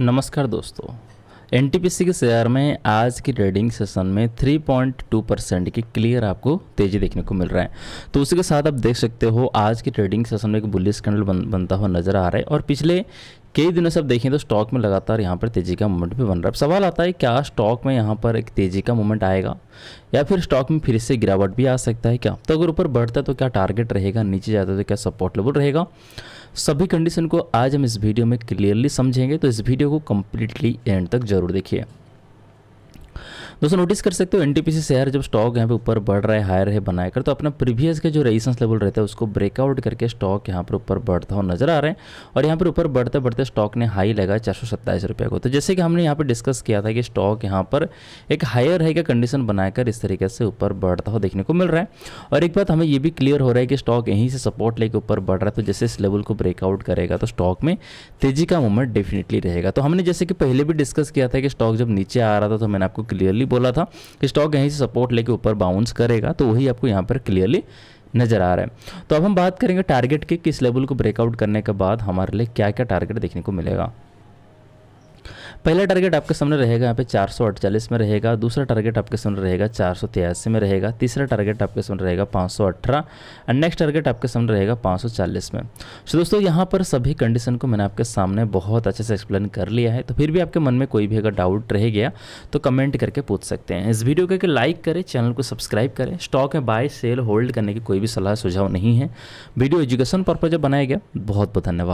नमस्कार दोस्तों एन के शेयर में आज की ट्रेडिंग सेशन में 3.2 परसेंट की क्लियर आपको तेज़ी देखने को मिल रहा है तो उसी के साथ आप देख सकते हो आज की ट्रेडिंग सेशन में एक बुलिस कैंडल बन, बनता हुआ नज़र आ रहा है और पिछले कई दिनों से आप देखें तो स्टॉक में लगातार यहाँ पर तेज़ी का मूवमेंट भी बन रहा है सवाल आता है क्या स्टॉक में यहाँ पर एक तेज़ी का मूवमेंट आएगा या फिर स्टॉक में फिर से गिरावट भी आ सकता है क्या तो अगर ऊपर बढ़ता है तो क्या टारगेट रहेगा नीचे जाता है तो क्या सपोर्ट लेवल रहेगा सभी कंडीशन को आज हम इस वीडियो में क्लियरली समझेंगे तो इस वीडियो को कम्प्लीटली एंड तक जरूर देखिए दोस्तों नोटिस कर सकते हो एनटीपीसी शेयर जब स्टॉक यहाँ पे ऊपर बढ़ रहा है हायर है बनाकर तो अपना प्रीवियस के जो रेजिस्टेंस लेवल रहता है उसको ब्रेकआउट करके स्टॉक यहाँ पर ऊपर बढ़ता हुआ नजर आ रहे हैं और यहाँ पर ऊपर बढ़ते बढ़ते स्टॉक ने हाई लगा चार सौ सत्ताईस रुपये को तो जैसे कि हमने यहाँ पर डिस्कस किया था कि स्टॉक यहाँ पर एक हायर है का कंडीशन बनाकर इस तरीके से ऊपर बढ़ता हुआ देखने को मिल रहा है और एक बात हमें ये भी क्लियर हो रहा है कि स्टॉक यहीं से सपोर्ट लेकर ऊपर बढ़ रहा है तो जैसे इस लेवल को ब्रेकआउट करेगा तो स्टॉक में तेजी का मूवमेंट डेफिनेटली रहेगा तो हमने जैसे कि पहले भी डिस्कस किया था कि स्टॉक जब नीचे आ रहा था तो मैंने आपको क्लियरली बोला था कि स्टॉक यहीं से सपोर्ट लेके ऊपर बाउंस करेगा तो वही आपको यहाँ पर क्लियरली नज़र आ रहा है तो अब हम बात करेंगे टारगेट के किस लेवल को ब्रेकआउट करने के बाद हमारे लिए क्या क्या टारगेट देखने को मिलेगा पहला टारगेट आपके सामने रहेगा यहाँ पे चार में रहेगा दूसरा टारगेट आपके सामने रहेगा चार में रहेगा तीसरा टारगेट आपके सामने रहेगा पाँच एंड नेक्स्ट टारगेट आपके सामने रहेगा पाँच में सो दोस्तों यहाँ पर सभी कंडीशन को मैंने आपके सामने बहुत अच्छे से एक्सप्लेन कर लिया है तो फिर भी आपके मन में कोई भी अगर डाउट रह गया तो कमेंट करके पूछ सकते हैं इस वीडियो को लाइक करें चैनल को सब्सक्राइब करें स्टॉक में बाय सेल होल्ड करने की कोई भी सलाह सुझाव नहीं है वीडियो एजुकेशन पर्पज बनाया गया बहुत बहुत धन्यवाद